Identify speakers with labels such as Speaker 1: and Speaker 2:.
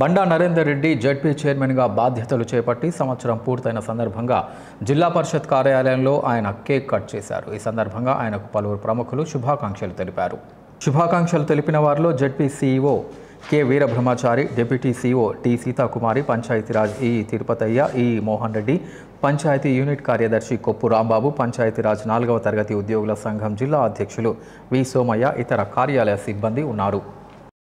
Speaker 1: బండా Narender Reddy ZP చైర్మన్గా బాధ్యతలు చేపట్టి సంవత్సరం పూర్తయిన సందర్భంగా జిల్లా పరిషత్ కార్యాలయంలో ఆయన కేక్ కట్ చేశారు ఈ సందర్భంగా ఆయనకు పలువురు ప్రముఖులు శుభాకాంక్షలు తెలిపారు శుభాకాంక్షలు తెలిపిన వారిలో ZP CEO K Veerabrahmachari deputy CO T Seethakumari Panchayati Raj E Tirupathaiah ఈ మోహన్ రెడ్డి పంచాయతీ యూనిట్ కార్యదర్శి కొప్పు రాంబాబు పంచాయతీరాజ్ నాలుగవ తరగతి ఉద్యోగుల సంఘం జిల్లా అధ్యక్షులు వి సోమయ్య ఇతర కార్యాలయ సిబ్బంది ఉన్నారు